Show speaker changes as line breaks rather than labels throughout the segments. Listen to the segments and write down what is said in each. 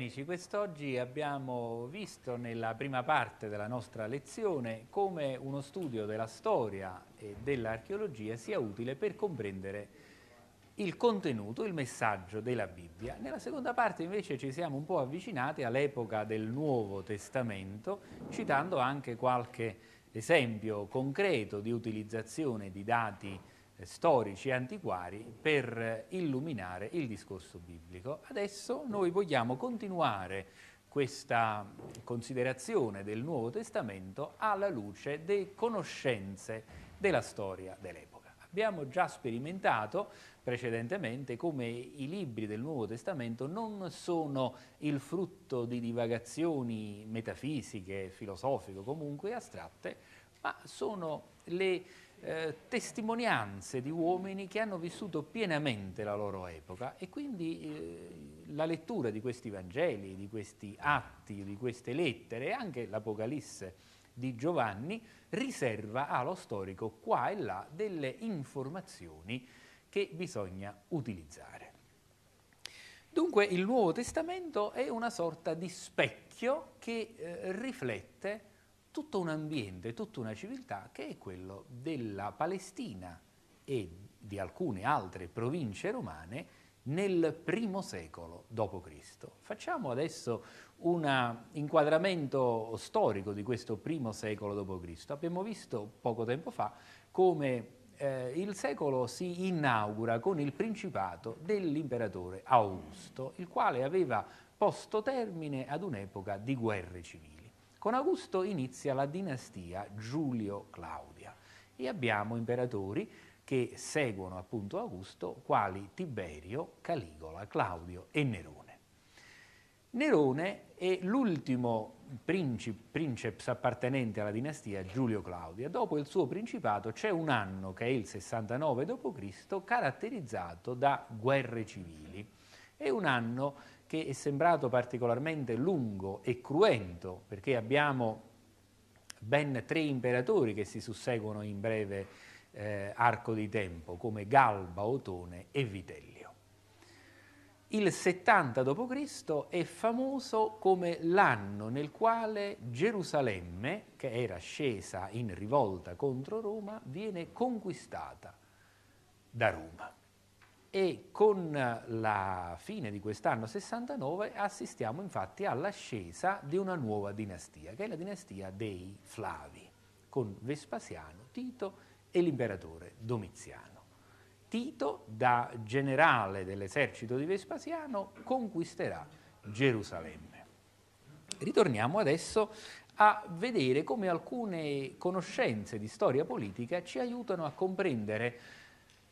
amici, quest'oggi abbiamo visto nella prima parte della nostra lezione come uno studio della storia e dell'archeologia sia utile per comprendere il contenuto, il messaggio della Bibbia. Nella seconda parte invece ci siamo un po' avvicinati all'epoca del Nuovo Testamento, citando anche qualche esempio concreto di utilizzazione di dati storici e antiquari per illuminare il discorso biblico. Adesso noi vogliamo continuare questa considerazione del Nuovo Testamento alla luce delle conoscenze della storia dell'epoca. Abbiamo già sperimentato precedentemente come i libri del Nuovo Testamento non sono il frutto di divagazioni metafisiche, filosofiche, comunque astratte, ma sono le eh, testimonianze di uomini che hanno vissuto pienamente la loro epoca e quindi eh, la lettura di questi Vangeli, di questi atti, di queste lettere e anche l'Apocalisse di Giovanni riserva allo storico qua e là delle informazioni che bisogna utilizzare. Dunque il Nuovo Testamento è una sorta di specchio che eh, riflette tutto un ambiente, tutta una civiltà che è quello della Palestina e di alcune altre province romane nel primo secolo d.C. Facciamo adesso un inquadramento storico di questo primo secolo d.C. Abbiamo visto poco tempo fa come eh, il secolo si inaugura con il principato dell'imperatore Augusto, il quale aveva posto termine ad un'epoca di guerre civili. Con Augusto inizia la dinastia Giulio-Claudia e abbiamo imperatori che seguono appunto Augusto, quali Tiberio, Caligola, Claudio e Nerone. Nerone è l'ultimo princeps appartenente alla dinastia Giulio-Claudia. Dopo il suo principato c'è un anno, che è il 69 d.C., caratterizzato da guerre civili. È un anno che è sembrato particolarmente lungo e cruento, perché abbiamo ben tre imperatori che si susseguono in breve eh, arco di tempo, come Galba, Otone e Vitellio. Il 70 d.C. è famoso come l'anno nel quale Gerusalemme, che era scesa in rivolta contro Roma, viene conquistata da Roma e con la fine di quest'anno 69 assistiamo infatti all'ascesa di una nuova dinastia, che è la dinastia dei Flavi, con Vespasiano, Tito e l'imperatore Domiziano. Tito, da generale dell'esercito di Vespasiano, conquisterà Gerusalemme. Ritorniamo adesso a vedere come alcune conoscenze di storia politica ci aiutano a comprendere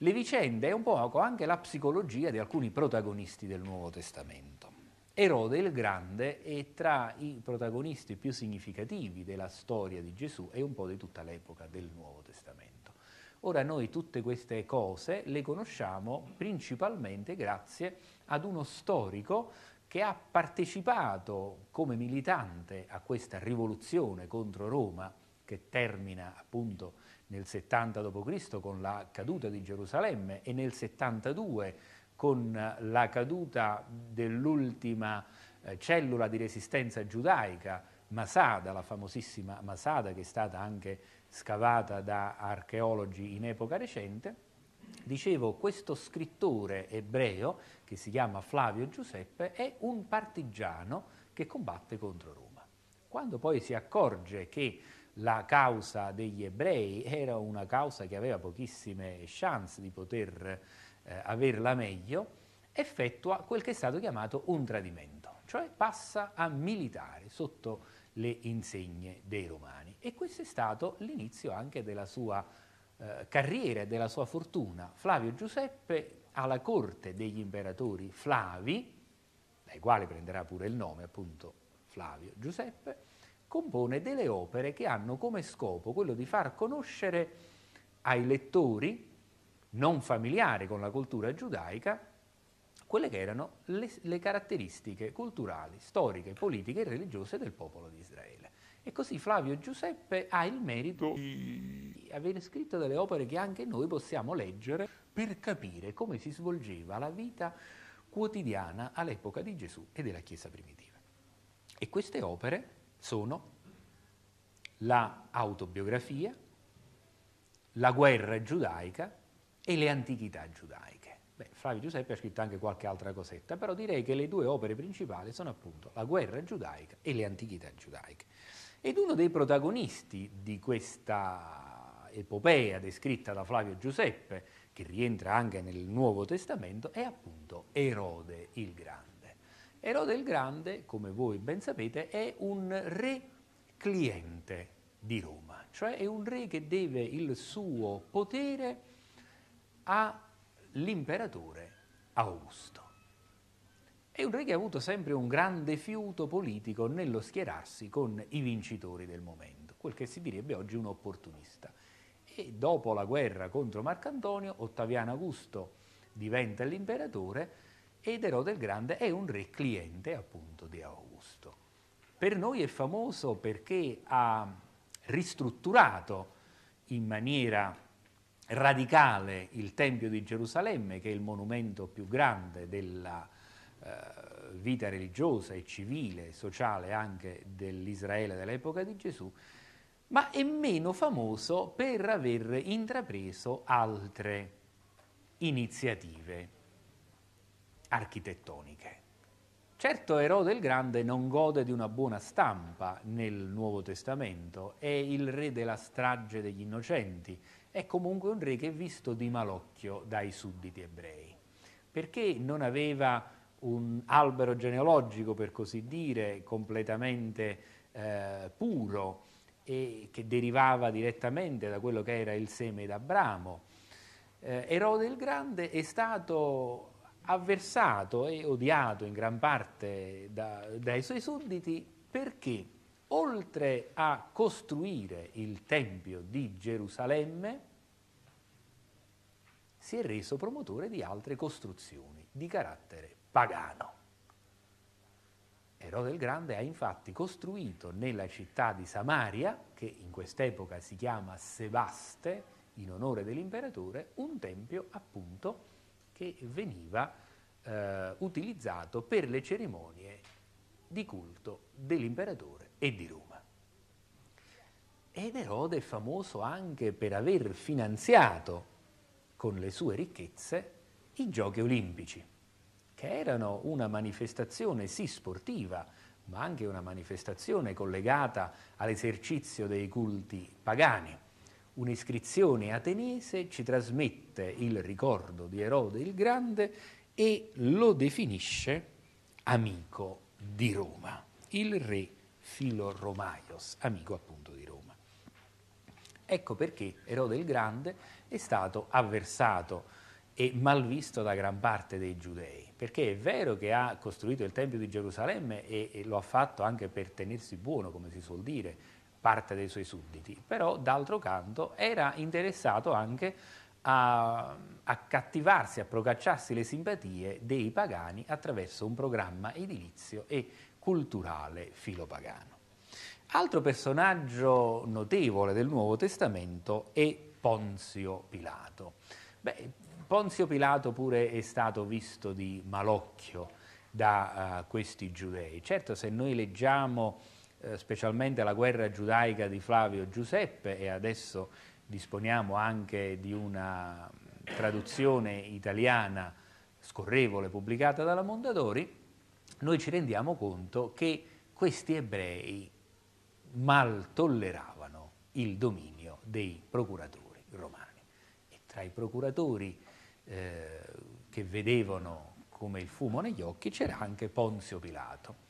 le vicende e un po' anche la psicologia di alcuni protagonisti del Nuovo Testamento. Erode il Grande è tra i protagonisti più significativi della storia di Gesù e un po' di tutta l'epoca del Nuovo Testamento. Ora noi tutte queste cose le conosciamo principalmente grazie ad uno storico che ha partecipato come militante a questa rivoluzione contro Roma che termina appunto nel 70 d.C. con la caduta di Gerusalemme e nel 72 con eh, la caduta dell'ultima eh, cellula di resistenza giudaica, Masada, la famosissima Masada che è stata anche scavata da archeologi in epoca recente, dicevo questo scrittore ebreo che si chiama Flavio Giuseppe è un partigiano che combatte contro Roma. Quando poi si accorge che la causa degli ebrei era una causa che aveva pochissime chance di poter eh, averla meglio, effettua quel che è stato chiamato un tradimento, cioè passa a militare sotto le insegne dei romani. E questo è stato l'inizio anche della sua eh, carriera e della sua fortuna. Flavio Giuseppe alla corte degli imperatori Flavi, dai quali prenderà pure il nome appunto Flavio Giuseppe, compone delle opere che hanno come scopo quello di far conoscere ai lettori non familiari con la cultura giudaica quelle che erano le, le caratteristiche culturali, storiche, politiche e religiose del popolo di Israele. E così Flavio Giuseppe ha il merito di avere scritto delle opere che anche noi possiamo leggere per capire come si svolgeva la vita quotidiana all'epoca di Gesù e della Chiesa primitiva. E queste opere sono la autobiografia, la guerra giudaica e le antichità giudaiche. Beh, Flavio Giuseppe ha scritto anche qualche altra cosetta, però direi che le due opere principali sono appunto la guerra giudaica e le antichità giudaiche. Ed uno dei protagonisti di questa epopea descritta da Flavio Giuseppe, che rientra anche nel Nuovo Testamento, è appunto Erode il Grande. Erode il Grande, come voi ben sapete, è un re cliente di Roma, cioè è un re che deve il suo potere all'imperatore Augusto. È un re che ha avuto sempre un grande fiuto politico nello schierarsi con i vincitori del momento, quel che si direbbe oggi un opportunista. E dopo la guerra contro Marcantonio, Ottaviano Augusto diventa l'imperatore, ed Erode il Grande è un re cliente appunto di Augusto. Per noi è famoso perché ha ristrutturato in maniera radicale il Tempio di Gerusalemme, che è il monumento più grande della eh, vita religiosa e civile e sociale anche dell'Israele dell'epoca di Gesù, ma è meno famoso per aver intrapreso altre iniziative architettoniche. Certo Erode il Grande non gode di una buona stampa nel Nuovo Testamento, è il re della strage degli innocenti, è comunque un re che è visto di malocchio dai sudditi ebrei, perché non aveva un albero genealogico, per così dire, completamente eh, puro e che derivava direttamente da quello che era il seme d'Abramo. Eh, Erode il Grande è stato avversato e odiato in gran parte da, dai suoi sudditi perché oltre a costruire il Tempio di Gerusalemme si è reso promotore di altre costruzioni di carattere pagano. Erode il Grande ha infatti costruito nella città di Samaria, che in quest'epoca si chiama Sebaste, in onore dell'imperatore, un tempio appunto che veniva eh, utilizzato per le cerimonie di culto dell'imperatore e di Roma. Ed Erode è famoso anche per aver finanziato con le sue ricchezze i giochi olimpici, che erano una manifestazione sì sportiva, ma anche una manifestazione collegata all'esercizio dei culti pagani un'iscrizione ateniese ci trasmette il ricordo di Erode il Grande e lo definisce amico di Roma, il re Filoromaios, amico appunto di Roma. Ecco perché Erode il Grande è stato avversato e malvisto da gran parte dei giudei, perché è vero che ha costruito il Tempio di Gerusalemme e, e lo ha fatto anche per tenersi buono, come si suol dire, parte dei suoi sudditi, però d'altro canto era interessato anche a cattivarsi, a procacciarsi le simpatie dei pagani attraverso un programma edilizio e culturale filopagano. Altro personaggio notevole del Nuovo Testamento è Ponzio Pilato. Beh, Ponzio Pilato pure è stato visto di malocchio da uh, questi giudei. Certo, se noi leggiamo eh, specialmente la guerra giudaica di Flavio Giuseppe e adesso disponiamo anche di una traduzione italiana scorrevole pubblicata dalla Mondadori, noi ci rendiamo conto che questi ebrei mal tolleravano il dominio dei procuratori romani. E tra i procuratori eh, che vedevano come il fumo negli occhi c'era anche Ponzio Pilato.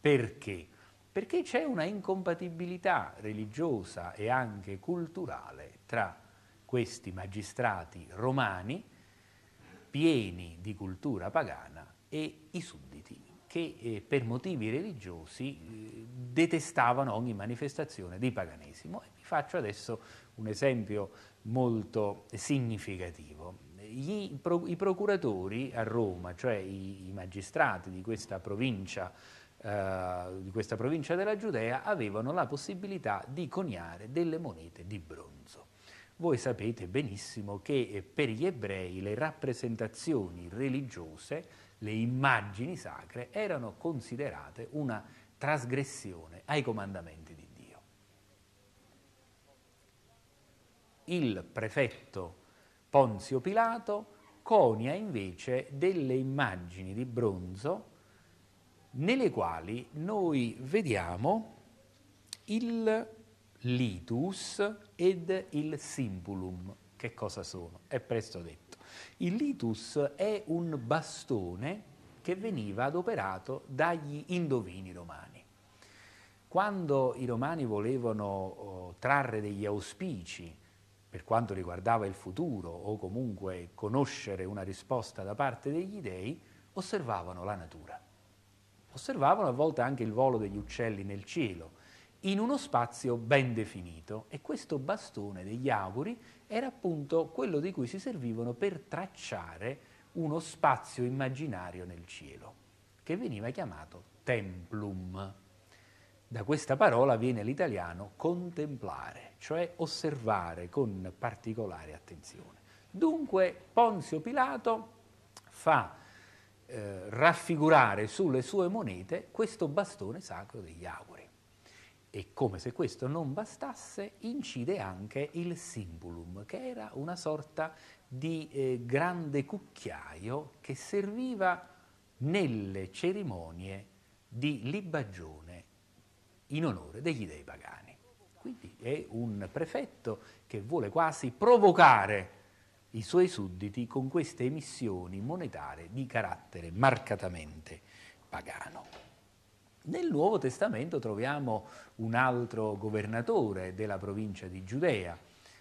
Perché? perché c'è una incompatibilità religiosa e anche culturale tra questi magistrati romani, pieni di cultura pagana, e i sudditi, che eh, per motivi religiosi eh, detestavano ogni manifestazione di paganesimo. E vi faccio adesso un esempio molto significativo. Gli, pro, I procuratori a Roma, cioè i, i magistrati di questa provincia, eh, di questa provincia della Giudea avevano la possibilità di coniare delle monete di bronzo. Voi sapete benissimo che eh, per gli ebrei le rappresentazioni religiose, le immagini sacre, erano considerate una trasgressione ai comandamenti di Dio. Il prefetto Ponzio Pilato conia invece delle immagini di bronzo nelle quali noi vediamo il litus ed il simbulum. Che cosa sono? È presto detto. Il litus è un bastone che veniva adoperato dagli indovini romani. Quando i romani volevano oh, trarre degli auspici per quanto riguardava il futuro o comunque conoscere una risposta da parte degli dei, osservavano la natura osservavano a volte anche il volo degli uccelli nel cielo, in uno spazio ben definito e questo bastone degli auguri era appunto quello di cui si servivano per tracciare uno spazio immaginario nel cielo, che veniva chiamato templum. Da questa parola viene l'italiano contemplare, cioè osservare con particolare attenzione. Dunque Ponzio Pilato fa eh, raffigurare sulle sue monete questo bastone sacro degli auguri. E come se questo non bastasse, incide anche il simbolum, che era una sorta di eh, grande cucchiaio che serviva nelle cerimonie di libagione in onore degli dei pagani. Quindi è un prefetto che vuole quasi provocare i suoi sudditi con queste emissioni monetarie di carattere marcatamente pagano. Nel Nuovo Testamento troviamo un altro governatore della provincia di Giudea,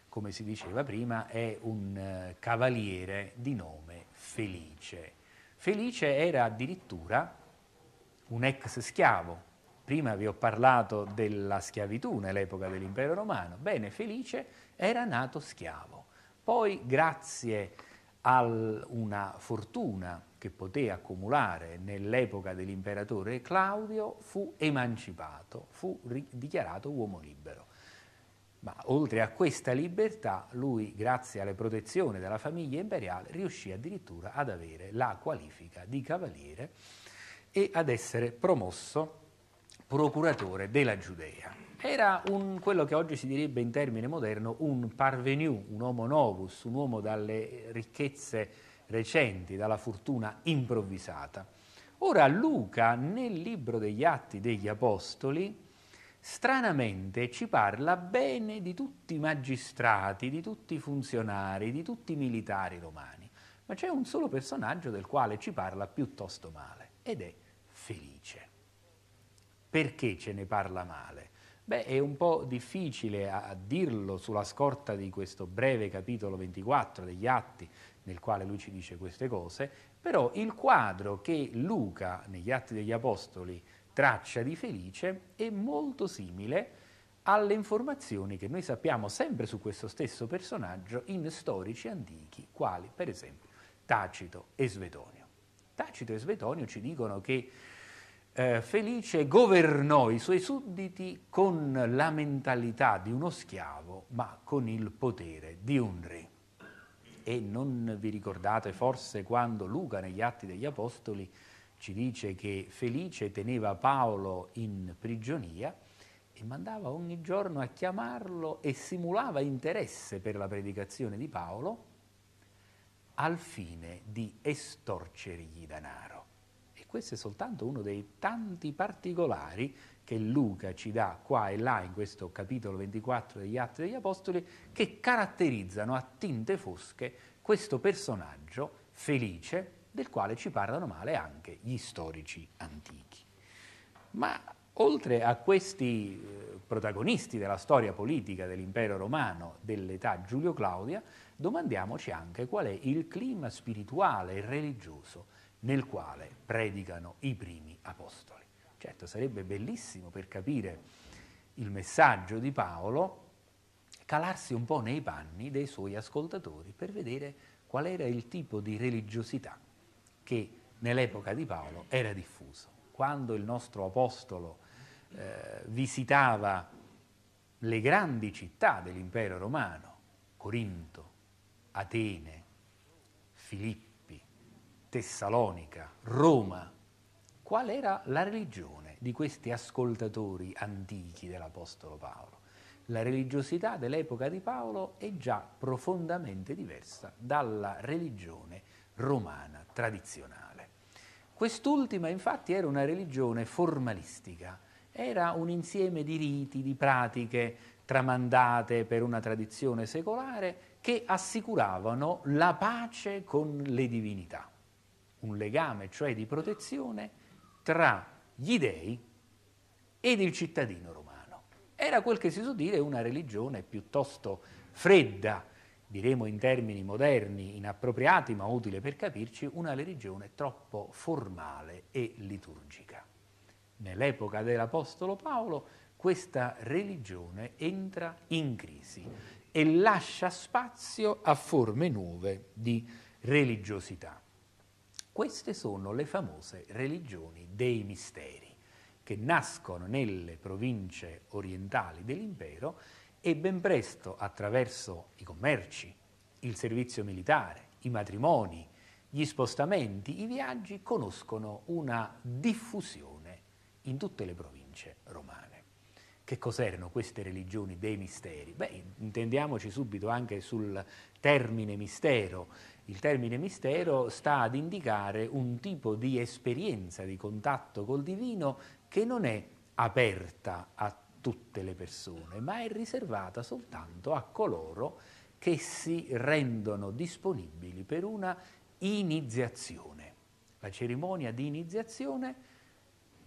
come si diceva prima, è un eh, cavaliere di nome Felice. Felice era addirittura un ex schiavo. Prima vi ho parlato della schiavitù nell'epoca dell'impero romano. Bene, Felice era nato schiavo poi, grazie a una fortuna che poté accumulare nell'epoca dell'imperatore Claudio, fu emancipato, fu dichiarato uomo libero. Ma oltre a questa libertà, lui, grazie alle protezioni della famiglia imperiale, riuscì addirittura ad avere la qualifica di cavaliere e ad essere promosso procuratore della Giudea. Era un, quello che oggi si direbbe in termine moderno un parvenu, un homo novus, un uomo dalle ricchezze recenti, dalla fortuna improvvisata. Ora Luca nel libro degli Atti degli Apostoli stranamente ci parla bene di tutti i magistrati, di tutti i funzionari, di tutti i militari romani, ma c'è un solo personaggio del quale ci parla piuttosto male ed è Felice. Perché ce ne parla male? Beh, è un po' difficile a, dirlo sulla scorta di questo breve capitolo 24 degli Atti, nel quale lui ci dice queste cose, però il quadro che Luca negli Atti degli Apostoli traccia di Felice è molto simile alle informazioni che noi sappiamo sempre su questo stesso personaggio in storici antichi, quali per esempio Tacito e Svetonio. Tacito e Svetonio ci dicono che eh, Felice governò i suoi sudditi con la mentalità di uno schiavo, ma con il potere di un re. E non vi ricordate forse quando Luca negli Atti degli Apostoli ci dice che Felice teneva Paolo in prigionia e mandava ogni giorno a chiamarlo e simulava interesse per la predicazione di Paolo al fine di estorcergli danaro. Questo è soltanto uno dei tanti particolari che Luca ci dà qua e là in questo capitolo 24 degli Atti degli Apostoli che caratterizzano a tinte fosche questo personaggio felice del quale ci parlano male anche gli storici antichi. Ma oltre a questi eh, protagonisti della storia politica dell'impero romano dell'età Giulio Claudia, domandiamoci anche qual è il clima spirituale e religioso nel quale predicano i primi apostoli. Certo, sarebbe bellissimo per capire il messaggio di Paolo calarsi un po' nei panni dei suoi ascoltatori per vedere qual era il tipo di religiosità che nell'epoca di Paolo era diffuso. Quando il nostro apostolo eh, visitava le grandi città dell'impero romano, Corinto, Atene, Filippi, Tessalonica, Roma. Qual era la religione di questi ascoltatori antichi dell'Apostolo Paolo? La religiosità dell'epoca di Paolo è già profondamente diversa dalla religione romana tradizionale. Quest'ultima infatti era una religione formalistica, era un insieme di riti, di pratiche tramandate per una tradizione secolare che assicuravano la pace con le divinità un legame, cioè di protezione, tra gli dei ed il cittadino romano. Era quel che si suol dire una religione piuttosto fredda, diremo in termini moderni, inappropriati ma utile per capirci, una religione troppo formale e liturgica. Nell'epoca dell'Apostolo Paolo questa religione entra in crisi e lascia spazio a forme nuove di religiosità. Queste sono le famose religioni dei misteri che nascono nelle province orientali dell'impero e ben presto attraverso i commerci, il servizio militare, i matrimoni, gli spostamenti, i viaggi conoscono una diffusione in tutte le province romane. Che cos'erano queste religioni dei misteri? Beh, intendiamoci subito anche sul termine mistero il termine mistero sta ad indicare un tipo di esperienza di contatto col divino che non è aperta a tutte le persone, ma è riservata soltanto a coloro che si rendono disponibili per una iniziazione. La cerimonia di iniziazione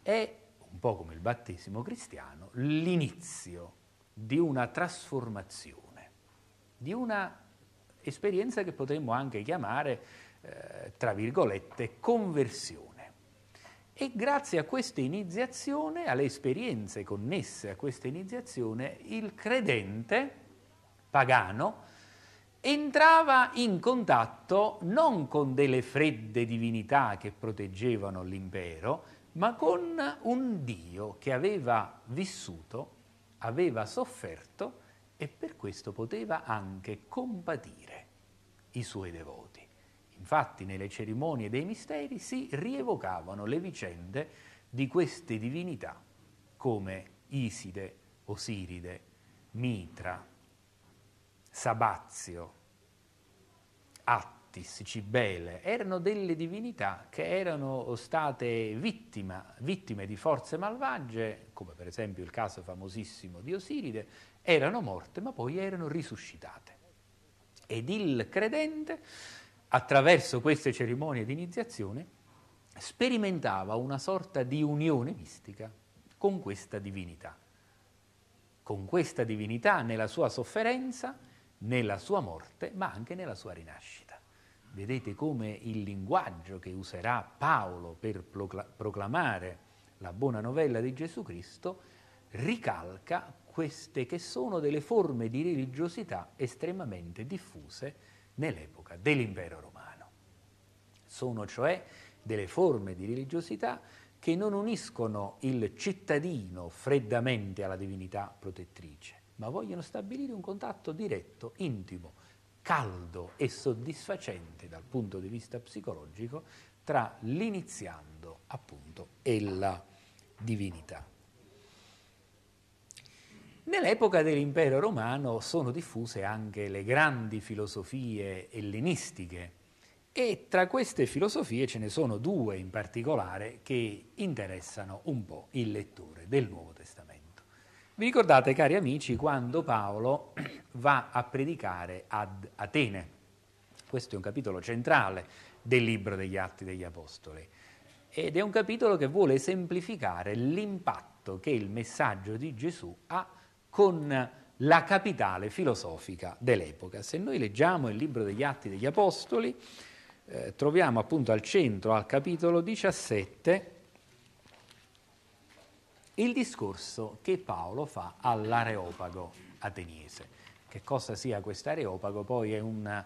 è, un po' come il battesimo cristiano, l'inizio di una trasformazione, di una esperienza che potremmo anche chiamare, eh, tra virgolette, conversione. E grazie a questa iniziazione, alle esperienze connesse a questa iniziazione, il credente pagano entrava in contatto non con delle fredde divinità che proteggevano l'impero, ma con un Dio che aveva vissuto, aveva sofferto e per questo poteva anche compatire i suoi devoti. Infatti nelle cerimonie dei misteri si rievocavano le vicende di queste divinità come Iside, Osiride, Mitra, Sabazio, Attis, Cibele, erano delle divinità che erano state vittima, vittime di forze malvagie, come per esempio il caso famosissimo di Osiride, erano morte ma poi erano risuscitate. Ed il credente, attraverso queste cerimonie di iniziazione, sperimentava una sorta di unione mistica con questa divinità. Con questa divinità nella sua sofferenza, nella sua morte, ma anche nella sua rinascita. Vedete come il linguaggio che userà Paolo per proclamare la buona novella di Gesù Cristo ricalca queste che sono delle forme di religiosità estremamente diffuse nell'epoca dell'impero romano. Sono cioè delle forme di religiosità che non uniscono il cittadino freddamente alla divinità protettrice, ma vogliono stabilire un contatto diretto, intimo, caldo e soddisfacente dal punto di vista psicologico tra l'iniziando appunto e la divinità. Nell'epoca dell'impero romano sono diffuse anche le grandi filosofie ellenistiche e tra queste filosofie ce ne sono due in particolare che interessano un po' il lettore del Nuovo Testamento. Vi ricordate cari amici quando Paolo va a predicare ad Atene? Questo è un capitolo centrale del libro degli Atti degli Apostoli ed è un capitolo che vuole semplificare l'impatto che il messaggio di Gesù ha con la capitale filosofica dell'epoca. Se noi leggiamo il libro degli Atti degli Apostoli, eh, troviamo appunto al centro, al capitolo 17, il discorso che Paolo fa all'areopago ateniese. Che cosa sia quest'Areopago poi è un eh,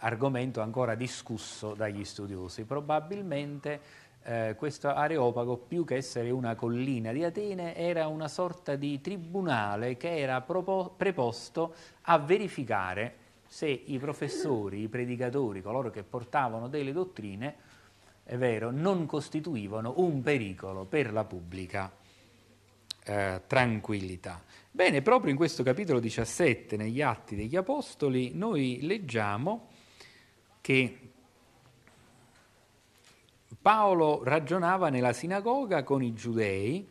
argomento ancora discusso dagli studiosi. Probabilmente eh, questo Areopago, più che essere una collina di Atene, era una sorta di tribunale che era propo- preposto a verificare se i professori, i predicatori, coloro che portavano delle dottrine, è vero, non costituivano un pericolo per la pubblica eh, tranquillità. Bene, proprio in questo capitolo 17, negli Atti degli Apostoli, noi leggiamo che Paolo ragionava nella sinagoga con i giudei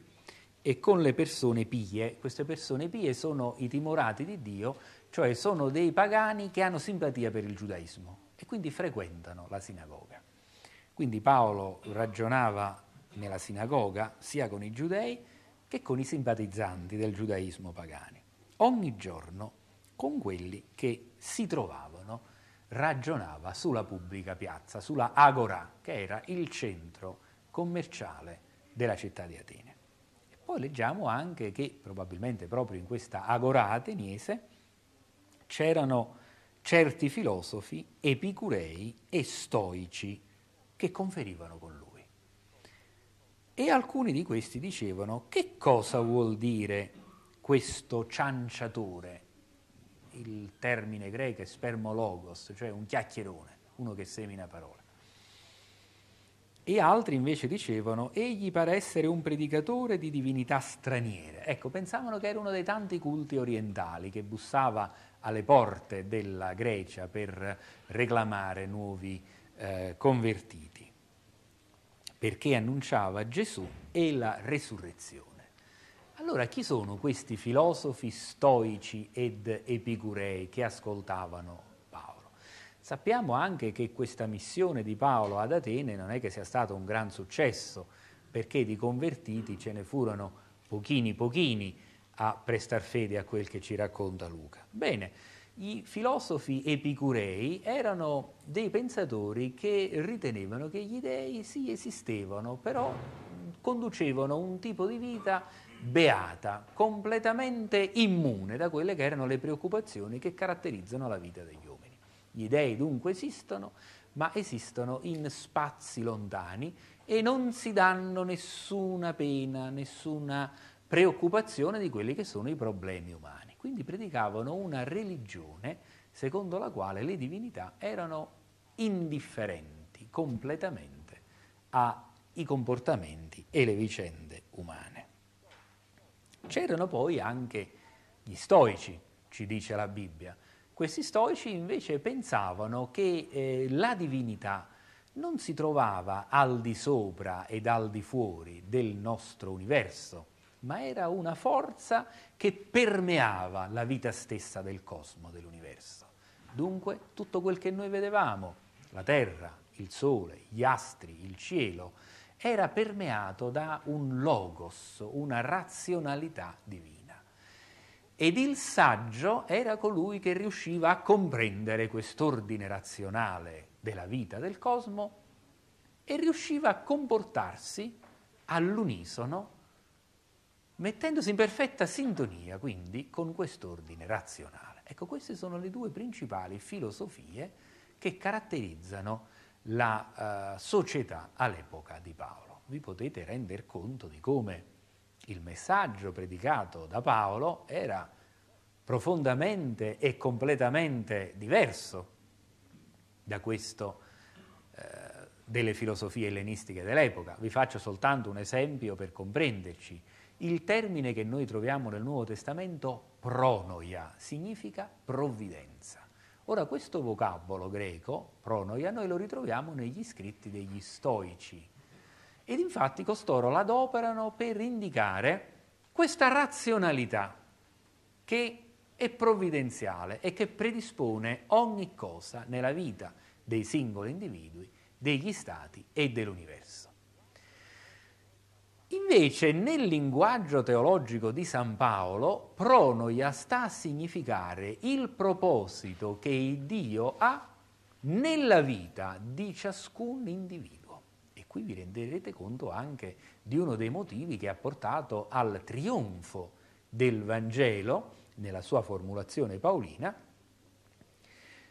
e con le persone pie. Queste persone pie sono i timorati di Dio, cioè sono dei pagani che hanno simpatia per il giudaismo e quindi frequentano la sinagoga. Quindi Paolo ragionava nella sinagoga sia con i giudei che con i simpatizzanti del giudaismo pagani, ogni giorno con quelli che si trovavano ragionava sulla pubblica piazza, sulla Agora, che era il centro commerciale della città di Atene. E poi leggiamo anche che probabilmente proprio in questa Agora ateniese c'erano certi filosofi epicurei e stoici che conferivano con lui. E alcuni di questi dicevano che cosa vuol dire questo cianciatore il termine greco è spermologos, cioè un chiacchierone, uno che semina parole. E altri invece dicevano, egli pare essere un predicatore di divinità straniere. Ecco, pensavano che era uno dei tanti culti orientali che bussava alle porte della Grecia per reclamare nuovi eh, convertiti, perché annunciava Gesù e la resurrezione. Allora chi sono questi filosofi stoici ed epicurei che ascoltavano Paolo? Sappiamo anche che questa missione di Paolo ad Atene non è che sia stato un gran successo, perché di convertiti ce ne furono pochini pochini a prestar fede a quel che ci racconta Luca. Bene, i filosofi epicurei erano dei pensatori che ritenevano che gli dei sì esistevano, però conducevano un tipo di vita beata, completamente immune da quelle che erano le preoccupazioni che caratterizzano la vita degli uomini. Gli dei dunque esistono, ma esistono in spazi lontani e non si danno nessuna pena, nessuna preoccupazione di quelli che sono i problemi umani. Quindi predicavano una religione secondo la quale le divinità erano indifferenti completamente ai comportamenti e le vicende umane. C'erano poi anche gli stoici, ci dice la Bibbia. Questi stoici invece pensavano che eh, la divinità non si trovava al di sopra ed al di fuori del nostro universo, ma era una forza che permeava la vita stessa del cosmo, dell'universo. Dunque tutto quel che noi vedevamo, la Terra, il Sole, gli astri, il cielo, era permeato da un logos, una razionalità divina. Ed il saggio era colui che riusciva a comprendere quest'ordine razionale della vita del cosmo e riusciva a comportarsi all'unisono, mettendosi in perfetta sintonia quindi con quest'ordine razionale. Ecco, queste sono le due principali filosofie che caratterizzano la eh, società all'epoca di Paolo. Vi potete rendere conto di come il messaggio predicato da Paolo era profondamente e completamente diverso da questo eh, delle filosofie ellenistiche dell'epoca. Vi faccio soltanto un esempio per comprenderci. Il termine che noi troviamo nel Nuovo Testamento, pronoia, significa provvidenza. Ora questo vocabolo greco, pronoia, noi lo ritroviamo negli scritti degli stoici. Ed infatti costoro l'adoperano per indicare questa razionalità che è provvidenziale e che predispone ogni cosa nella vita dei singoli individui, degli stati e dell'universo. Invece nel linguaggio teologico di San Paolo, pronoia sta a significare il proposito che il Dio ha nella vita di ciascun individuo. E qui vi renderete conto anche di uno dei motivi che ha portato al trionfo del Vangelo, nella sua formulazione paolina,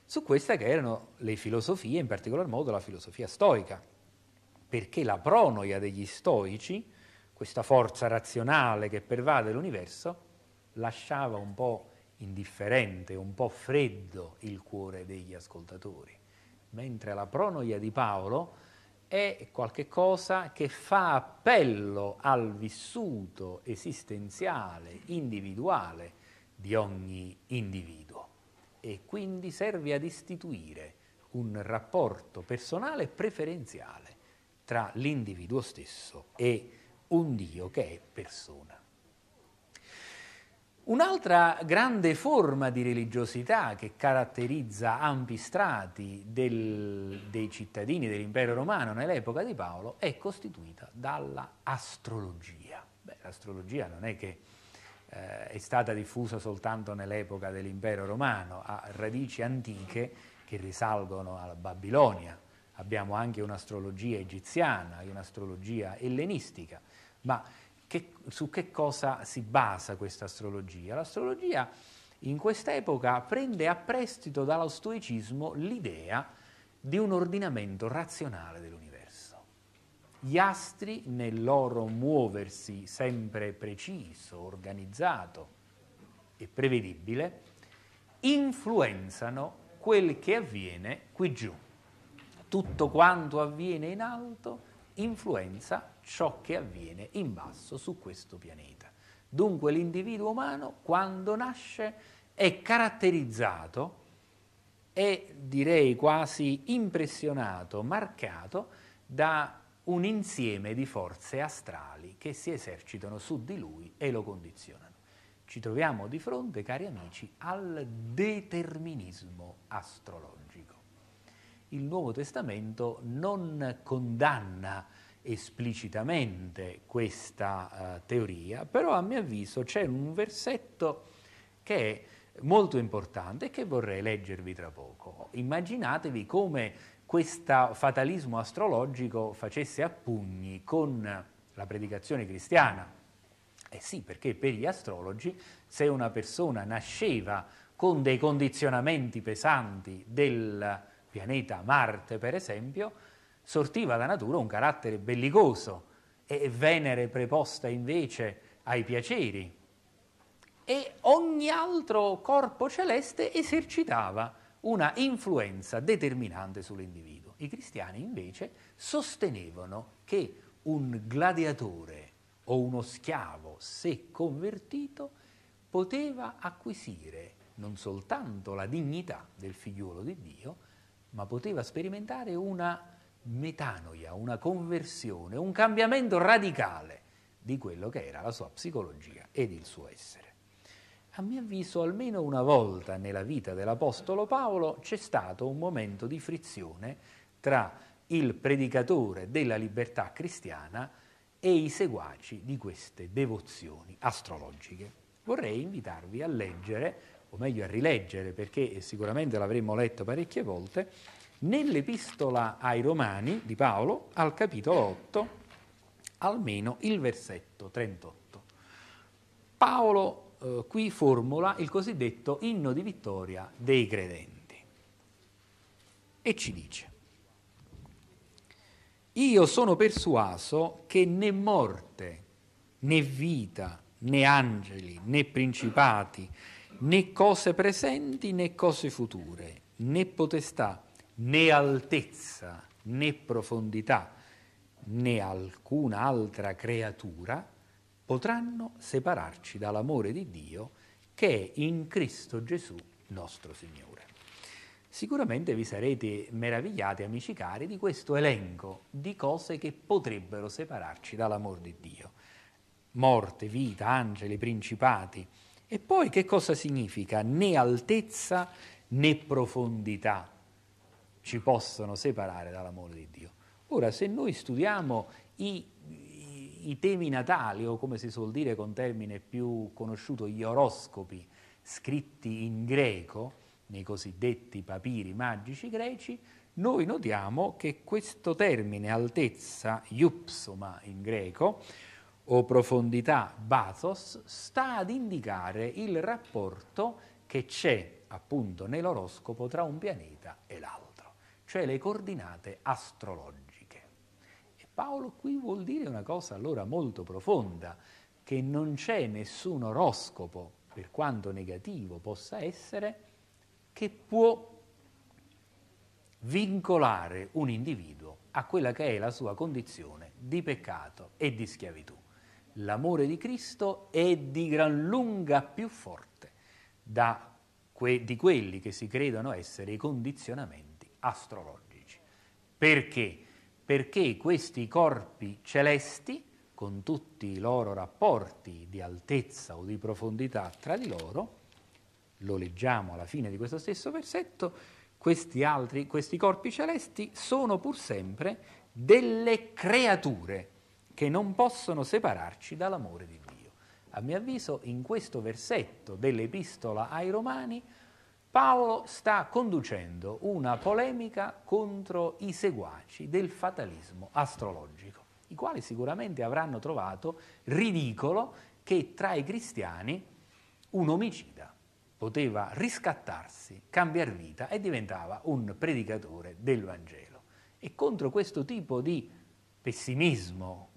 su queste che erano le filosofie, in particolar modo la filosofia stoica, perché la pronoia degli stoici questa forza razionale che pervade l'universo, lasciava un po' indifferente, un po' freddo il cuore degli ascoltatori, mentre la pronoia di Paolo è qualcosa che fa appello al vissuto esistenziale, individuale di ogni individuo e quindi serve ad istituire un rapporto personale preferenziale tra l'individuo stesso e un Dio che è persona. Un'altra grande forma di religiosità che caratterizza ampi strati del, dei cittadini dell'impero romano nell'epoca di Paolo è costituita dalla astrologia. Beh, l'astrologia non è che eh, è stata diffusa soltanto nell'epoca dell'impero romano, ha radici antiche che risalgono alla Babilonia. Abbiamo anche un'astrologia egiziana, un'astrologia ellenistica ma che, su che cosa si basa questa astrologia? L'astrologia in quest'epoca prende a prestito dallo stoicismo l'idea di un ordinamento razionale dell'universo. Gli astri nel loro muoversi sempre preciso, organizzato e prevedibile, influenzano quel che avviene qui giù. Tutto quanto avviene in alto influenza ciò che avviene in basso su questo pianeta. Dunque l'individuo umano quando nasce è caratterizzato, è direi quasi impressionato, marcato da un insieme di forze astrali che si esercitano su di lui e lo condizionano. Ci troviamo di fronte, cari amici, al determinismo astrologico il Nuovo Testamento non condanna esplicitamente questa uh, teoria, però a mio avviso c'è un versetto che è molto importante e che vorrei leggervi tra poco. Immaginatevi come questo fatalismo astrologico facesse a pugni con la predicazione cristiana. Eh sì, perché per gli astrologi se una persona nasceva con dei condizionamenti pesanti del pianeta Marte per esempio, sortiva da natura un carattere bellicoso e Venere preposta invece ai piaceri. E ogni altro corpo celeste esercitava una influenza determinante sull'individuo. I cristiani invece sostenevano che un gladiatore o uno schiavo, se convertito, poteva acquisire non soltanto la dignità del figliuolo di Dio, ma poteva sperimentare una metanoia, una conversione, un cambiamento radicale di quello che era la sua psicologia ed il suo essere. A mio avviso, almeno una volta nella vita dell'Apostolo Paolo c'è stato un momento di frizione tra il predicatore della libertà cristiana e i seguaci di queste devozioni astrologiche. Vorrei invitarvi a leggere o meglio a rileggere, perché sicuramente l'avremmo letto parecchie volte, nell'epistola ai Romani di Paolo, al capitolo 8, almeno il versetto 38. Paolo eh, qui formula il cosiddetto inno di vittoria dei credenti e ci dice, io sono persuaso che né morte, né vita, né angeli, né principati, né cose presenti né cose future, né potestà, né altezza, né profondità, né alcuna altra creatura potranno separarci dall'amore di Dio che è in Cristo Gesù nostro Signore. Sicuramente vi sarete meravigliati, amici cari, di questo elenco di cose che potrebbero separarci dall'amor di Dio. Morte, vita, angeli, principati, e poi che cosa significa? Né altezza né profondità ci possono separare dall'amore di Dio. Ora, se noi studiamo i, i, i temi natali, o come si suol dire con termine più conosciuto, gli oroscopi scritti in greco, nei cosiddetti papiri magici greci, noi notiamo che questo termine altezza, iupsoma in greco, o profondità, bathos, sta ad indicare il rapporto che c'è appunto nell'oroscopo tra un pianeta e l'altro, cioè le coordinate astrologiche. E Paolo qui vuol dire una cosa allora molto profonda, che non c'è nessun oroscopo, per quanto negativo possa essere, che può vincolare un individuo a quella che è la sua condizione di peccato e di schiavitù l'amore di Cristo è di gran lunga più forte que- di quelli che si credono essere i condizionamenti astrologici. Perché? Perché questi corpi celesti, con tutti i loro rapporti di altezza o di profondità tra di loro, lo leggiamo alla fine di questo stesso versetto, questi, altri, questi corpi celesti sono pur sempre delle creature che non possono separarci dall'amore di Dio. A mio avviso, in questo versetto dell'epistola ai Romani, Paolo sta conducendo una polemica contro i seguaci del fatalismo astrologico, i quali sicuramente avranno trovato ridicolo che tra i cristiani un omicida poteva riscattarsi, cambiare vita e diventava un predicatore del Vangelo. E contro questo tipo di pessimismo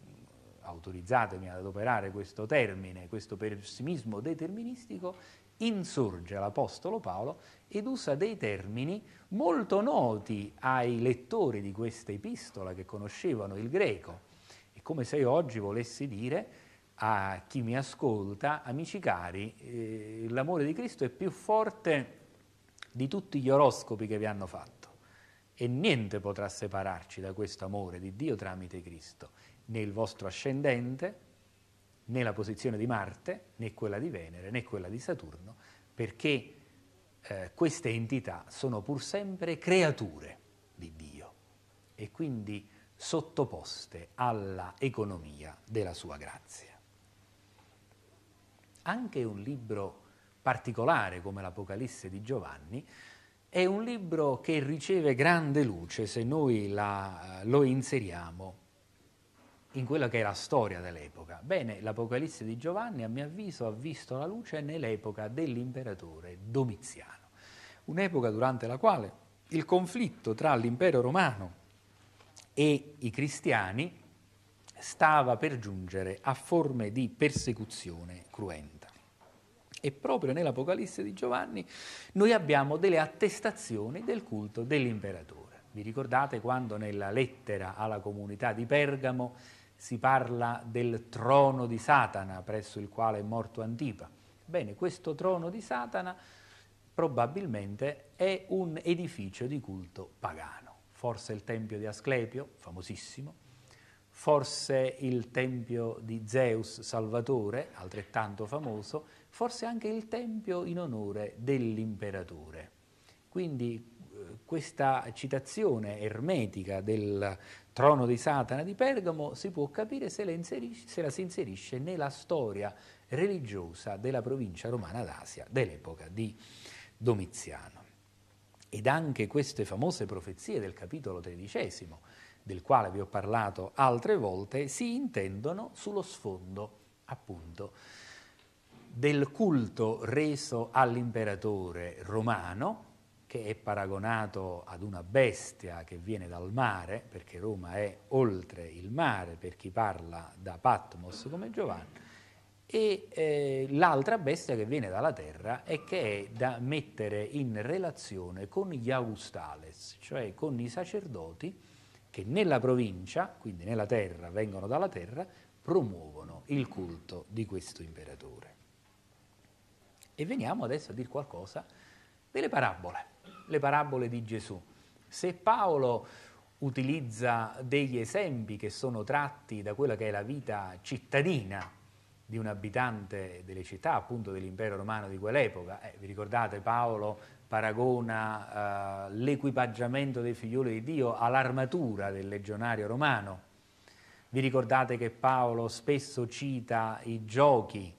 autorizzatemi ad adoperare questo termine, questo pessimismo deterministico, insorge l'Apostolo Paolo ed usa dei termini molto noti ai lettori di questa epistola che conoscevano il greco. È come se io oggi volessi dire a chi mi ascolta, amici cari, eh, l'amore di Cristo è più forte di tutti gli oroscopi che vi hanno fatto e niente potrà separarci da questo amore di Dio tramite Cristo né il vostro ascendente, né la posizione di Marte, né quella di Venere, né quella di Saturno, perché eh, queste entità sono pur sempre creature di Dio e quindi sottoposte alla economia della sua grazia. Anche un libro particolare come l'Apocalisse di Giovanni è un libro che riceve grande luce se noi la, lo inseriamo in quella che è la storia dell'epoca. Bene, l'Apocalisse di Giovanni, a mio avviso, ha visto la luce nell'epoca dell'imperatore Domiziano, un'epoca durante la quale il conflitto tra l'impero romano e i cristiani stava per giungere a forme di persecuzione cruenta. E proprio nell'Apocalisse di Giovanni noi abbiamo delle attestazioni del culto dell'imperatore. Vi ricordate quando nella lettera alla comunità di Pergamo si parla del trono di Satana presso il quale è morto Antipa. Bene, questo trono di Satana probabilmente è un edificio di culto pagano, forse il tempio di Asclepio, famosissimo, forse il tempio di Zeus Salvatore, altrettanto famoso, forse anche il tempio in onore dell'imperatore. Quindi questa citazione ermetica del trono di Satana di Pergamo si può capire se la, se la si inserisce nella storia religiosa della provincia romana d'Asia dell'epoca di Domiziano. Ed anche queste famose profezie del capitolo tredicesimo, del quale vi ho parlato altre volte, si intendono sullo sfondo appunto del culto reso all'imperatore romano che è paragonato ad una bestia che viene dal mare, perché Roma è oltre il mare per chi parla da Patmos come Giovanni, e eh, l'altra bestia che viene dalla terra e che è da mettere in relazione con gli Augustales, cioè con i sacerdoti che nella provincia, quindi nella terra, vengono dalla terra, promuovono il culto di questo imperatore. E veniamo adesso a dire qualcosa delle parabole le parabole di Gesù. Se Paolo utilizza degli esempi che sono tratti da quella che è la vita cittadina di un abitante delle città, appunto dell'impero romano di quell'epoca. Eh, vi ricordate Paolo paragona eh, l'equipaggiamento dei figlioli di Dio all'armatura del legionario romano. Vi ricordate che Paolo spesso cita i giochi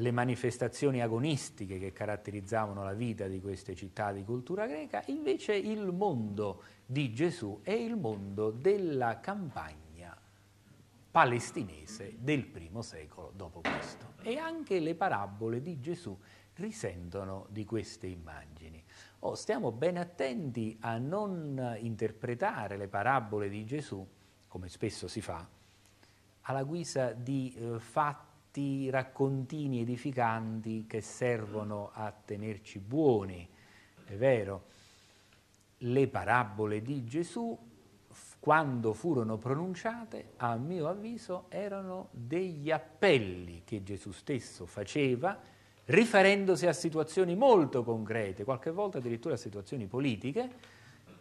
le manifestazioni agonistiche che caratterizzavano la vita di queste città di cultura greca, invece il mondo di Gesù è il mondo della campagna palestinese del primo secolo d.C. E anche le parabole di Gesù risentono di queste immagini. Oh, stiamo ben attenti a non interpretare le parabole di Gesù, come spesso si fa, alla guisa di eh, fatti tanti raccontini edificanti che servono a tenerci buoni, è vero. Le parabole di Gesù, quando furono pronunciate, a mio avviso, erano degli appelli che Gesù stesso faceva, riferendosi a situazioni molto concrete, qualche volta addirittura a situazioni politiche,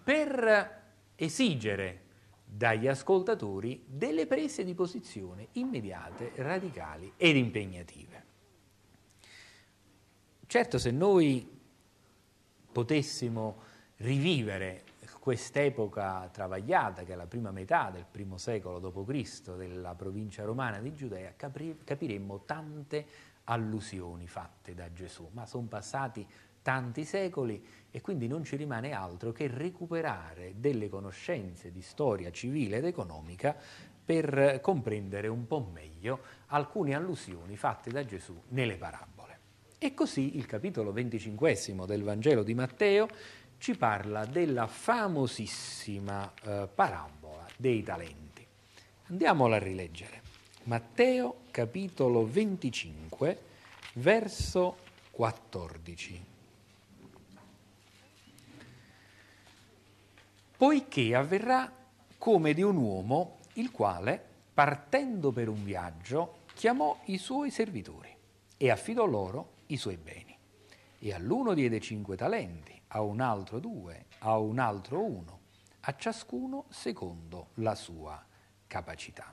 per esigere dagli ascoltatori delle prese di posizione immediate, radicali ed impegnative. Certo, se noi potessimo rivivere quest'epoca travagliata, che è la prima metà del primo secolo d.C., della provincia romana di Giudea, capiremmo tante allusioni fatte da Gesù, ma sono passati tanti secoli e quindi non ci rimane altro che recuperare delle conoscenze di storia civile ed economica per comprendere un po' meglio alcune allusioni fatte da Gesù nelle parabole. E così il capitolo venticinquesimo del Vangelo di Matteo ci parla della famosissima eh, parabola dei talenti. Andiamola a rileggere. Matteo capitolo 25 verso 14. poiché avverrà come di un uomo il quale, partendo per un viaggio, chiamò i suoi servitori e affidò loro i suoi beni. E all'uno diede cinque talenti, a un altro due, a un altro uno, a ciascuno secondo la sua capacità.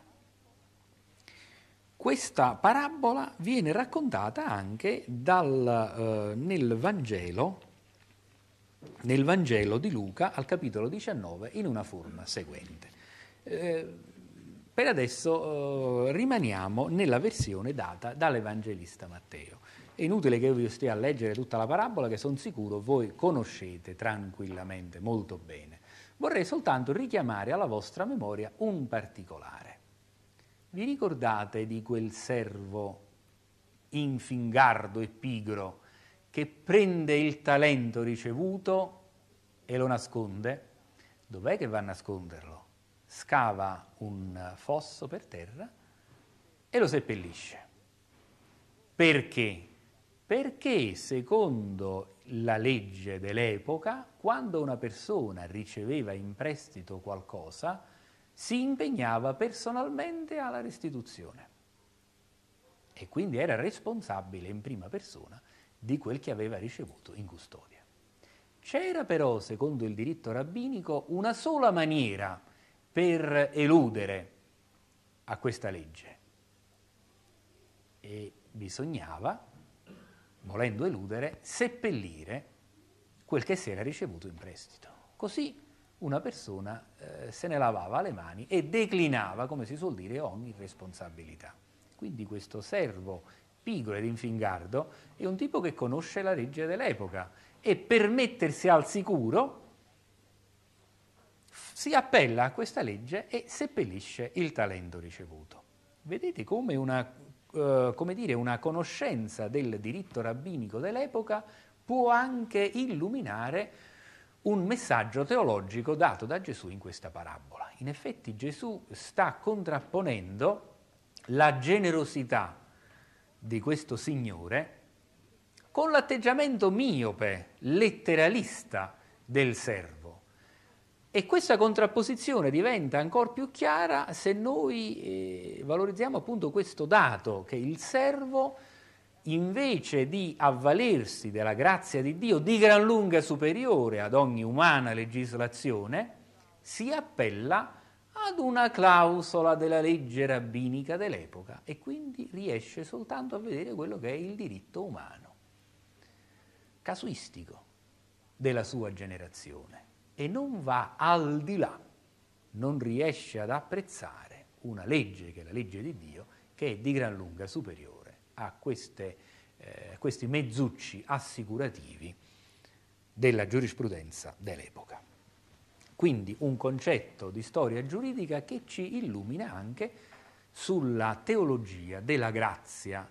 Questa parabola viene raccontata anche dal, eh, nel Vangelo nel Vangelo di Luca al capitolo 19 in una forma seguente. Eh, per adesso eh, rimaniamo nella versione data dall'Evangelista Matteo. È inutile che io vi stia a leggere tutta la parabola che sono sicuro voi conoscete tranquillamente molto bene. Vorrei soltanto richiamare alla vostra memoria un particolare. Vi ricordate di quel servo infingardo e pigro che prende il talento ricevuto e lo nasconde, dov'è che va a nasconderlo? Scava un fosso per terra e lo seppellisce. Perché? Perché secondo la legge dell'epoca, quando una persona riceveva in prestito qualcosa, si impegnava personalmente alla restituzione e quindi era responsabile in prima persona di quel che aveva ricevuto in custodia. C'era però, secondo il diritto rabbinico, una sola maniera per eludere a questa legge e bisognava, volendo eludere, seppellire quel che si era ricevuto in prestito. Così una persona eh, se ne lavava le mani e declinava, come si suol dire, ogni responsabilità. Quindi questo servo Pigro ed Infingardo è un tipo che conosce la legge dell'epoca e per mettersi al sicuro si appella a questa legge e seppellisce il talento ricevuto. Vedete come una, eh, come dire, una conoscenza del diritto rabbinico dell'epoca può anche illuminare un messaggio teologico dato da Gesù in questa parabola. In effetti Gesù sta contrapponendo la generosità di questo signore con l'atteggiamento miope, letteralista del servo. E questa contrapposizione diventa ancora più chiara se noi eh, valorizziamo appunto questo dato che il servo invece di avvalersi della grazia di Dio di gran lunga superiore ad ogni umana legislazione, si appella a ad una clausola della legge rabbinica dell'epoca e quindi riesce soltanto a vedere quello che è il diritto umano, casuistico della sua generazione e non va al di là, non riesce ad apprezzare una legge che è la legge di Dio che è di gran lunga superiore a queste, eh, questi mezzucci assicurativi della giurisprudenza dell'epoca. Quindi un concetto di storia giuridica che ci illumina anche sulla teologia della grazia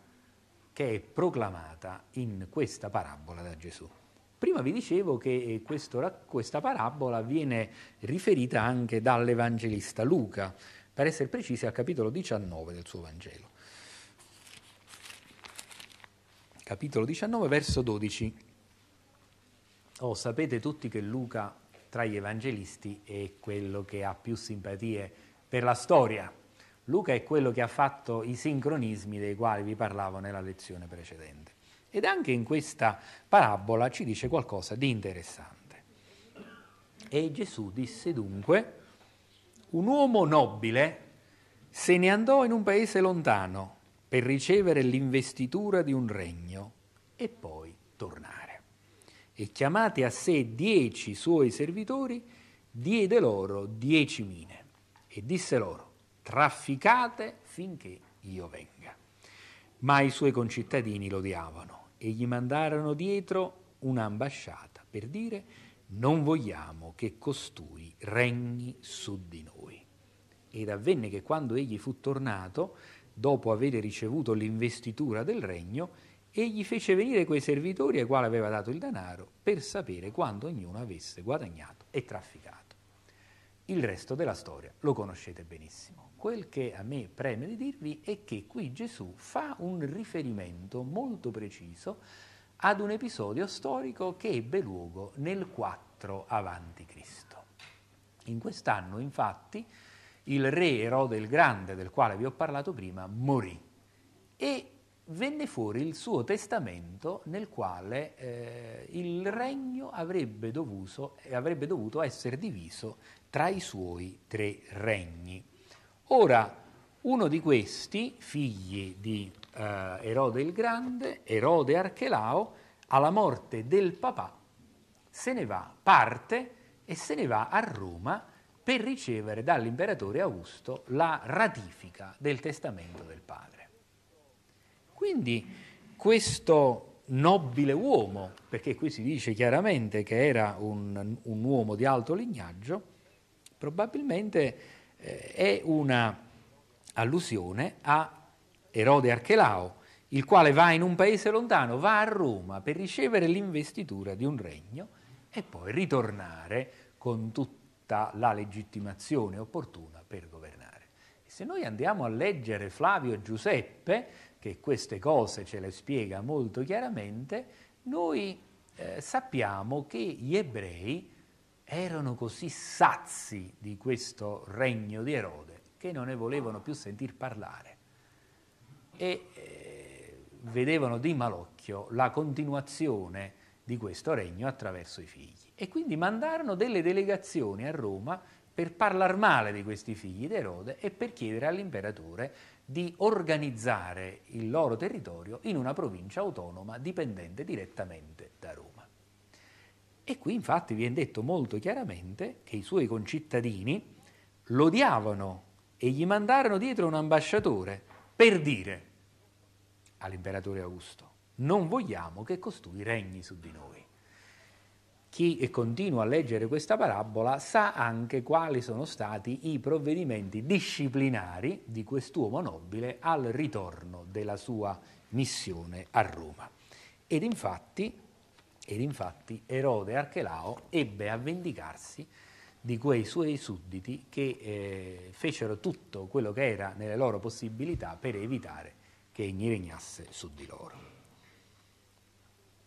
che è proclamata in questa parabola da Gesù. Prima vi dicevo che eh, questo, questa parabola viene riferita anche dall'Evangelista Luca, per essere precisi al capitolo 19 del suo Vangelo. Capitolo 19, verso 12. Oh, sapete tutti che Luca tra gli evangelisti è quello che ha più simpatie per la storia. Luca è quello che ha fatto i sincronismi dei quali vi parlavo nella lezione precedente. Ed anche in questa parabola ci dice qualcosa di interessante. E Gesù disse dunque, un uomo nobile se ne andò in un paese lontano per ricevere l'investitura di un regno e poi tornare e chiamati a sé dieci suoi servitori, diede loro dieci mine e disse loro, trafficate finché io venga. Ma i suoi concittadini lo odiavano e gli mandarono dietro un'ambasciata per dire non vogliamo che costui regni su di noi. Ed avvenne che quando egli fu tornato, dopo aver ricevuto l'investitura del regno, e gli fece venire quei servitori ai quali aveva dato il denaro per sapere quando ognuno avesse guadagnato e trafficato. Il resto della storia lo conoscete benissimo. Quel che a me preme di dirvi è che qui Gesù fa un riferimento molto preciso ad un episodio storico che ebbe luogo nel 4 a.C. In quest'anno, infatti, il re Erode il Grande, del quale vi ho parlato prima, morì e venne fuori il suo testamento nel quale eh, il regno avrebbe, dovuso, eh, avrebbe dovuto essere diviso tra i suoi tre regni. Ora, uno di questi, figli di eh, Erode il Grande, Erode Archelao, alla morte del papà se ne va, parte e se ne va a Roma per ricevere dall'imperatore Augusto la ratifica del testamento del padre. Quindi questo nobile uomo, perché qui si dice chiaramente che era un, un uomo di alto lignaggio, probabilmente eh, è una allusione a Erode Archelao, il quale va in un paese lontano, va a Roma per ricevere l'investitura di un regno e poi ritornare con tutta la legittimazione opportuna per governare. se noi andiamo a leggere Flavio e Giuseppe, che queste cose ce le spiega molto chiaramente, noi eh, sappiamo che gli ebrei erano così sazi di questo regno di Erode che non ne volevano più sentir parlare e eh, vedevano di malocchio la continuazione di questo regno attraverso i figli. E quindi mandarono delle delegazioni a Roma per parlar male di questi figli di Erode e per chiedere all'imperatore di organizzare il loro territorio in una provincia autonoma dipendente direttamente da Roma. E qui infatti viene detto molto chiaramente che i suoi concittadini l'odiavano e gli mandarono dietro un ambasciatore per dire all'imperatore Augusto non vogliamo che costui regni su di noi chi continua a leggere questa parabola sa anche quali sono stati i provvedimenti disciplinari di quest'uomo nobile al ritorno della sua missione a Roma. Ed infatti, ed infatti Erode Archelao ebbe a vendicarsi di quei suoi sudditi che eh, fecero tutto quello che era nelle loro possibilità per evitare che egli regnasse su di loro.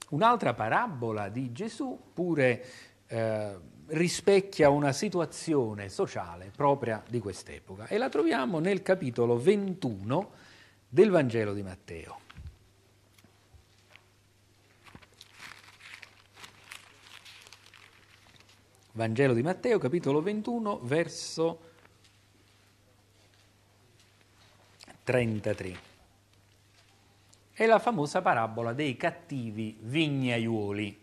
Un'altra parabola di Gesù pure eh, rispecchia una situazione sociale propria di quest'epoca e la troviamo nel capitolo 21 del Vangelo di Matteo. Vangelo di Matteo, capitolo 21, verso 33 è la famosa parabola dei cattivi vignaiuoli.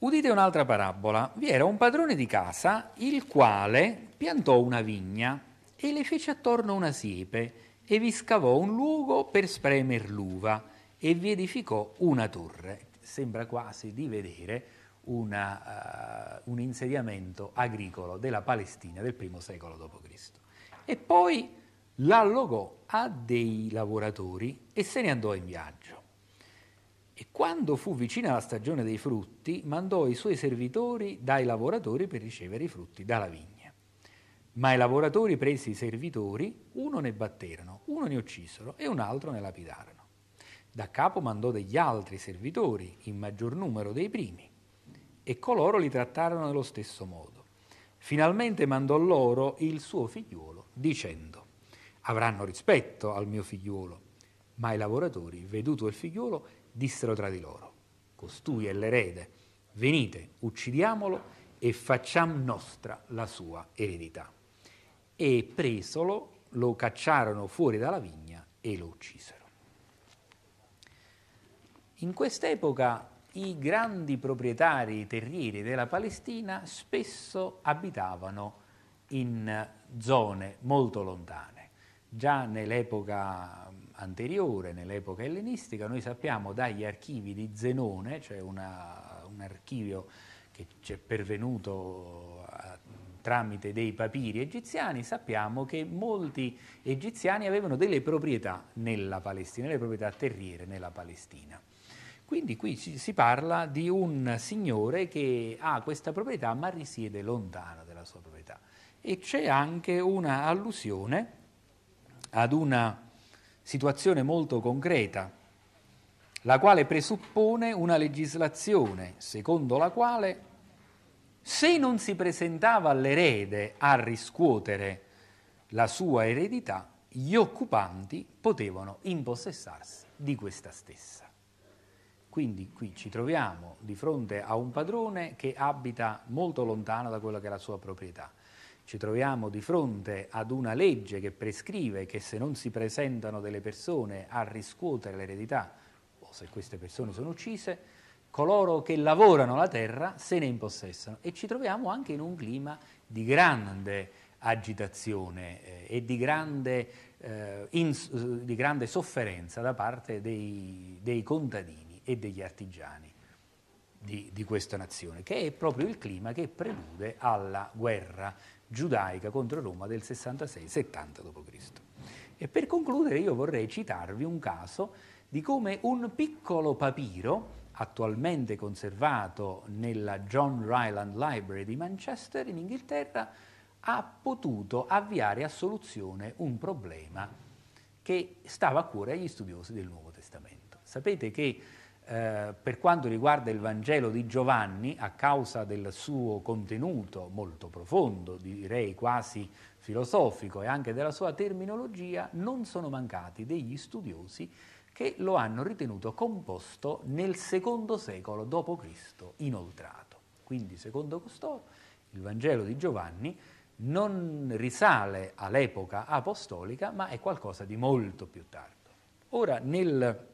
Udite un'altra parabola. Vi era un padrone di casa il quale piantò una vigna e le fece attorno una siepe e vi scavò un luogo per spremer l'uva e vi edificò una torre. Sembra quasi di vedere una, uh, un insediamento agricolo della Palestina del primo secolo d.C. E poi l'allogò a dei lavoratori e se ne andò in viaggio. E quando fu vicina la stagione dei frutti, mandò i suoi servitori dai lavoratori per ricevere i frutti dalla vigna. Ma i lavoratori presi i servitori, uno ne batterono, uno ne uccisero e un altro ne lapidarono. Da capo mandò degli altri servitori, in maggior numero dei primi, e coloro li trattarono nello stesso modo. Finalmente mandò loro il suo figliuolo, dicendo, avranno rispetto al mio figliuolo. Ma i lavoratori, veduto il figliuolo, dissero tra di loro, costui è l'erede, venite, uccidiamolo e facciamo nostra la sua eredità. E presolo lo cacciarono fuori dalla vigna e lo uccisero. In quest'epoca i grandi proprietari terrieri della Palestina spesso abitavano in zone molto lontane. Già nell'epoca anteriore, nell'epoca ellenistica, noi sappiamo dagli archivi di Zenone, cioè una, un archivio che ci è pervenuto a, eh, tramite dei papiri egiziani, sappiamo che molti egiziani avevano delle proprietà nella Palestina, delle proprietà terriere nella Palestina. Quindi qui ci, si parla di un signore che ha questa proprietà ma risiede lontano dalla sua proprietà. E c'è anche una allusione ad una situazione molto concreta, la quale presuppone una legislazione secondo la quale se non si presentava l'erede a riscuotere la sua eredità, gli occupanti potevano impossessarsi di questa stessa. Quindi qui ci troviamo di fronte a un padrone che abita molto lontano da quella che è la sua proprietà ci troviamo di fronte ad una legge che prescrive che se non si presentano delle persone a riscuotere l'eredità, o se queste persone sono uccise, coloro che lavorano la terra se ne impossessano e ci troviamo anche in un clima di grande agitazione eh, e di grande, eh, in, eh, di grande, sofferenza da parte dei, dei contadini e degli artigiani di, di questa nazione, che è proprio il clima che prelude alla guerra giudaica contro Roma del 66-70 d.C. E per concludere io vorrei citarvi un caso di come un piccolo papiro, attualmente conservato nella John Ryland Library di Manchester in Inghilterra, ha potuto avviare a soluzione un problema che stava a cuore agli studiosi del Nuovo Testamento. Sapete che eh, per quanto riguarda il Vangelo di Giovanni, a causa del suo contenuto molto profondo, direi quasi filosofico e anche della sua terminologia, non sono mancati degli studiosi che lo hanno ritenuto composto nel secondo secolo d.C. inoltrato. Quindi, secondo costoro, il Vangelo di Giovanni non risale all'epoca apostolica, ma è qualcosa di molto più tardo. Ora, nel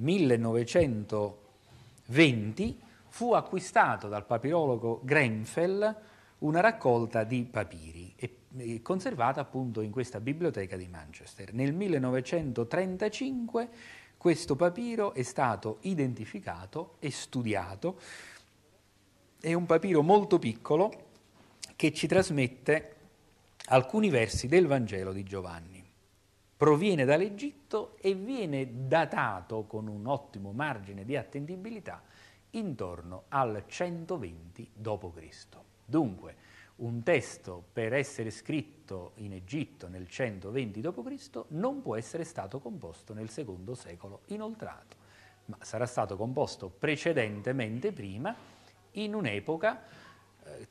1920 fu acquistato dal papirologo Grenfell una raccolta di papiri e conservata appunto in questa biblioteca di Manchester. Nel 1935 questo papiro è stato identificato e studiato. È un papiro molto piccolo che ci trasmette alcuni versi del Vangelo di Giovanni proviene dall'Egitto e viene datato con un ottimo margine di attendibilità intorno al 120 d.C. Dunque, un testo per essere scritto in Egitto nel 120 d.C. non può essere stato composto nel secondo secolo inoltrato, ma sarà stato composto precedentemente prima in un'epoca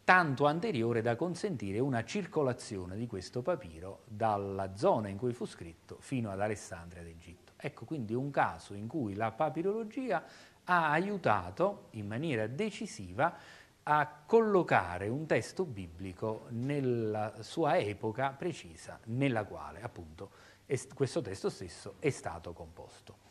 tanto anteriore da consentire una circolazione di questo papiro dalla zona in cui fu scritto fino ad Alessandria d'Egitto. Ecco quindi un caso in cui la papirologia ha aiutato in maniera decisiva a collocare un testo biblico nella sua epoca precisa nella quale appunto questo testo stesso è stato composto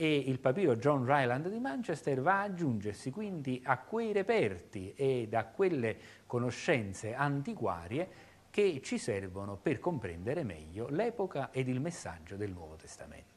e il papiro John Ryland di Manchester va ad aggiungersi quindi a quei reperti e a quelle conoscenze antiquarie che ci servono per comprendere meglio l'epoca ed il messaggio del Nuovo Testamento.